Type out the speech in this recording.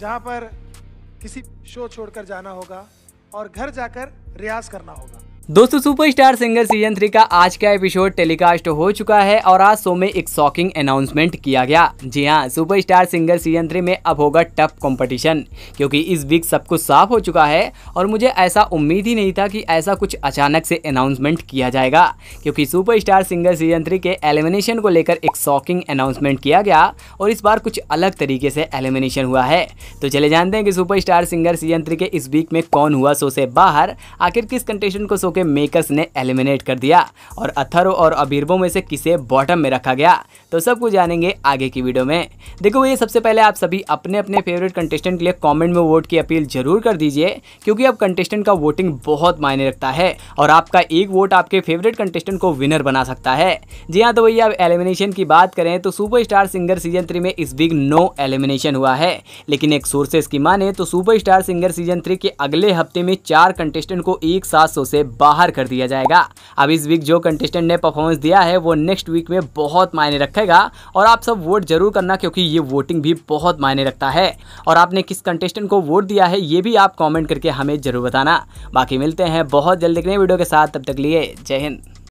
जहाँ पर किसी शो छोड़कर जाना होगा और घर जाकर रियाज करना होगा दोस्तों सुपरस्टार सिंगर सीजन थ्री का आज का एपिसोड टेलीकास्ट हो चुका है और आज शो में एक शॉकिंग अनाउंसमेंट किया गया जी हाँ सुपरस्टार सिंगर सीजन थ्री में अब होगा टफ कंपटीशन क्योंकि इस वीक सब कुछ साफ हो चुका है और मुझे ऐसा उम्मीद ही नहीं था कि ऐसा कुछ अचानक से अनाउंसमेंट किया जाएगा क्योंकि सुपर सिंगर सीजन थ्री के एलिमिनेशन को लेकर एक शॉकिंग अनाउंसमेंट किया गया और इस बार कुछ अलग तरीके से एलिमिनेशन हुआ है तो चले जानते हैं कि सुपर सिंगर सीजन थ्री के इस वीक में कौन हुआ शो से बाहर आखिर किस कंटेशन को शो के के मेकर्स ने एलिमिनेट कर दिया और अथर्व और अबीरबो में से किसे बॉटम में रखा गया तो सब कुछ जानेंगे आगे की वीडियो में देखो ये सबसे पहले आप सभी अपने अपने फेवरेट कंटेस्टेंट के लिए कॉमेंट में वोट की अपील जरूर कर दीजिए क्योंकि अब कंटेस्टेंट का वोटिंग बहुत मायने रखता है और आपका एक वोट आपके फेवरेट कंटेस्टेंट को विनर बना सकता है जी हाँ तो भैया अब एलिमिनेशन की बात करें तो सुपर सिंगर सीजन थ्री में इस वीक नो एलिमिनेशन हुआ है लेकिन एक सोर्सेस की माने तो सुपर सिंगर सीजन थ्री के अगले हफ्ते में चार कंटेस्टेंट को एक सात सौ से बाहर कर दिया जाएगा अब इस वीक जो कंटेस्टेंट ने परफॉर्मेंस दिया है वो नेक्स्ट वीक में बहुत मायने रखेगा और आप सब वोट जरूर करना क्योंकि ये वोटिंग भी बहुत मायने रखता है और आपने किस कंटेस्टेंट को वोट दिया है ये भी आप कॉमेंट करके हमें जरूर बताना बाकी मिलते हैं बहुत जल्द देखने वीडियो के साथ तब तक लिए जय हिंद